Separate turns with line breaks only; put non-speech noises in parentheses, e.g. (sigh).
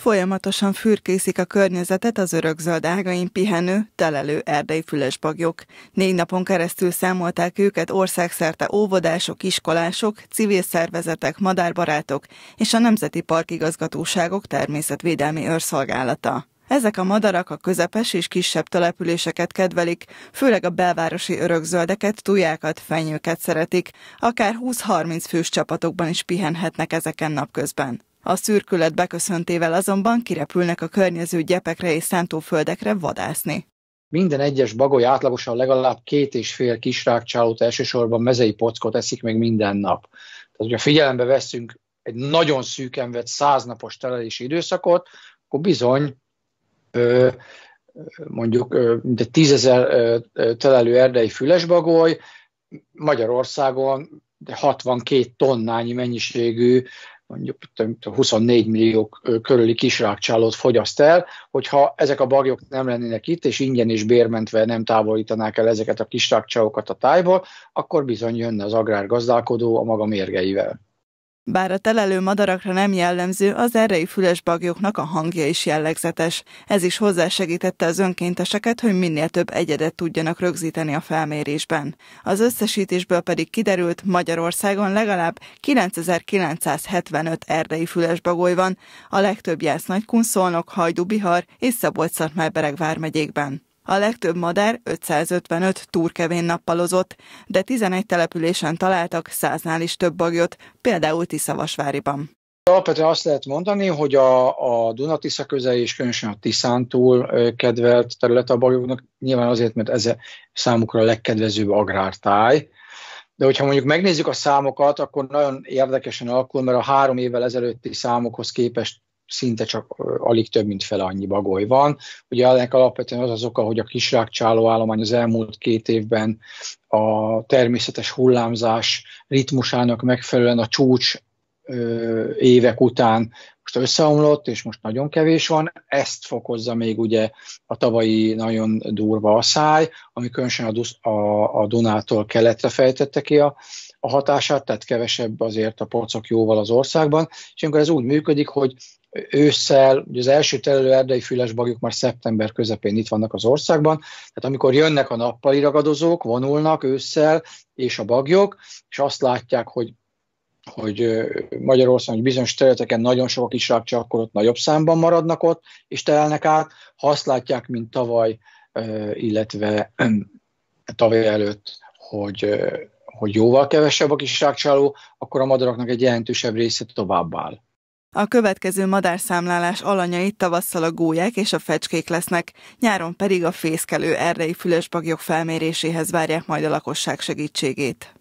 Folyamatosan fürkészik a környezetet az örökzöld ágain pihenő, telelő erdei fülesbagyok. Négy napon keresztül számolták őket országszerte óvodások, iskolások, civil szervezetek, madárbarátok és a Nemzeti Parkigazgatóságok természetvédelmi őrszolgálata. Ezek a madarak a közepes és kisebb településeket kedvelik, főleg a belvárosi örökzöldeket, tujákat, fenyőket szeretik, akár 20-30 fős csapatokban is pihenhetnek ezeken napközben. A szürkület beköszöntével azonban kirepülnek a környező gyepekre és szántóföldekre vadászni. Minden
egyes bagoly átlagosan legalább két és fél rákcsálót, elsősorban mezei pockot eszik még minden nap. Tehát, hogyha figyelembe veszünk egy nagyon szűken vett száznapos telelési időszakot, akkor bizony ö, mondjuk de tízezer telelő erdei fülesbagoly Magyarországon de 62 tonnányi mennyiségű mondjuk 24 millió körüli kisrákcsálót fogyaszt el, hogyha ezek a bagyok nem lennének itt, és ingyen és bérmentve nem távolítanák el ezeket a kisrákcsálókat a tájból, akkor bizony jönne az agrárgazdálkodó a maga mérgeivel.
Bár a telelő madarakra nem jellemző, az errei fülesbagyoknak a hangja is jellegzetes. Ez is hozzásegítette az önkénteseket, hogy minél több egyedet tudjanak rögzíteni a felmérésben. Az összesítésből pedig kiderült, Magyarországon legalább 9975 erdei bagoly van, a legtöbb jász Nagykun, Szolnok, hajdubihar és szabolcs szatmár vármegyékben. A legtöbb madár 555 túrkevén nappalozott, de 11 településen találtak száznál is több bagyot, például Tiszavasváriban.
Alapvetően azt lehet mondani, hogy a, a Dunatisza közel és különösen a Tiszán túl kedvelt terület a bagyoknak, nyilván azért, mert ez számukra a legkedvezőbb agrártáj, de hogyha mondjuk megnézzük a számokat, akkor nagyon érdekesen alakul, mert a három évvel ezelőtti számokhoz képest szinte csak alig több, mint fele annyi bagoly van. Ugye ennek alapvetően az az oka, hogy a kisrákcsáló állomány az elmúlt két évben a természetes hullámzás ritmusának megfelelően a csúcs évek után most összeomlott, és most nagyon kevés van. Ezt fokozza még ugye a tavalyi nagyon durva asszály, ami különösen a, a, a Dunától keletre fejtette ki a, a hatását, tehát kevesebb azért a porcok jóval az országban, és amikor ez úgy működik, hogy ősszel, ugye az első telelő erdei fülesbagjuk már szeptember közepén itt vannak az országban, tehát amikor jönnek a nappali ragadozók, vonulnak ősszel, és a bagyok, és azt látják, hogy hogy Magyarországon hogy bizonyos területeken nagyon sok a kisrákcsa, akkor ott nagyobb számban maradnak ott, és telnek át. Ha azt látják, mint tavaly, illetve (clears throat) tavaly előtt, hogy, hogy jóval kevesebb a kisrákcsáló, akkor a madaraknak egy jelentősebb része tovább áll.
A következő madárszámlálás alanyai tavasszal a gólyák és a fecskék lesznek, nyáron pedig a fészkelő erdei fülesbagyok felméréséhez várják majd a lakosság segítségét.